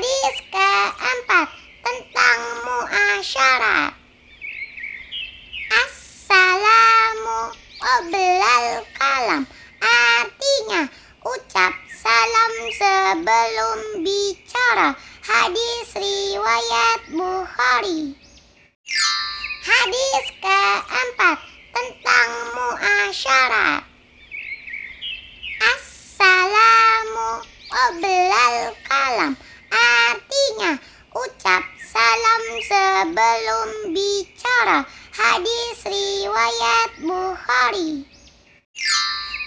Hadis keempat tentang muasyarat. Assalamu oblal kalam. Artinya ucap salam sebelum bicara. Hadis riwayat Bukhari. Hadis keempat tentang muasyarat. hatinya. ucap salam sebelum bicara. Hadis riwayat Bukhari.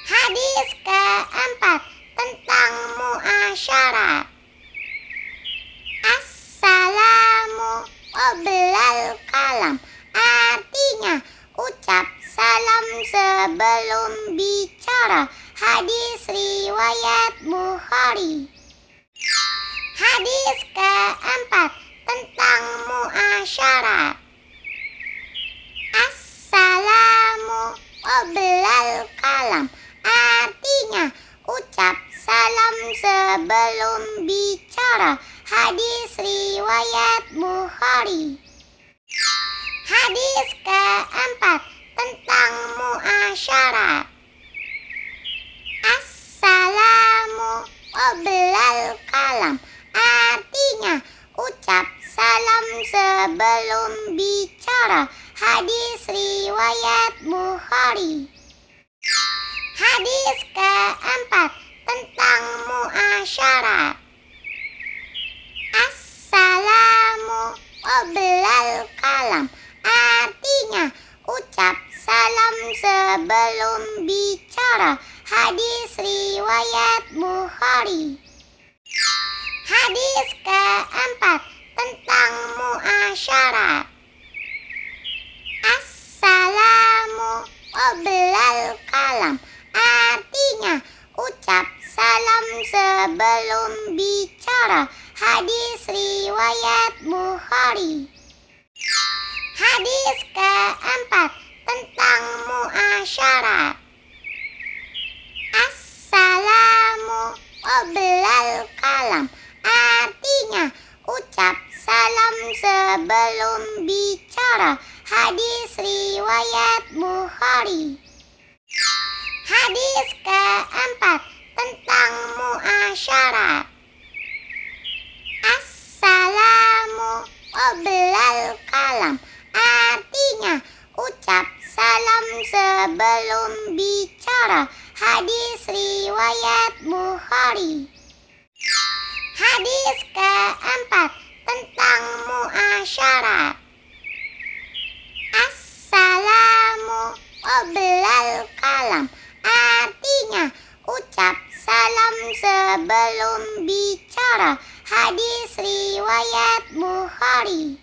Hadis keempat tentang muasyarat. Assalamu oblal kalam. Artinya ucap salam sebelum bicara. Hadis riwayat Bukhari. Hadis keempat tentang muasyarat. Assalamu oblal kalam. Artinya ucap salam sebelum bicara. Hadis riwayat Bukhari. Hadis keempat tentang muasyarat. sebelum bicara. Hadis riwayat Bukhari. Hadis keempat tentang muasyarah. Assalamu oblal kalam. Artinya ucap salam sebelum bicara. Hadis riwayat Bukhari. asyarat Assalamu oblal kalam Artinya ucap salam sebelum bicara Hadis riwayat Bukhari Hadis keempat tentang muasyarat belum bicara hadis riwayat Bukhari. Hadis keempat tentang muasyarat. Assalamu oblal kalam artinya ucap salam sebelum bicara hadis riwayat Bukhari. Hadis ke Belum bicara hadis riwayat Bukhari.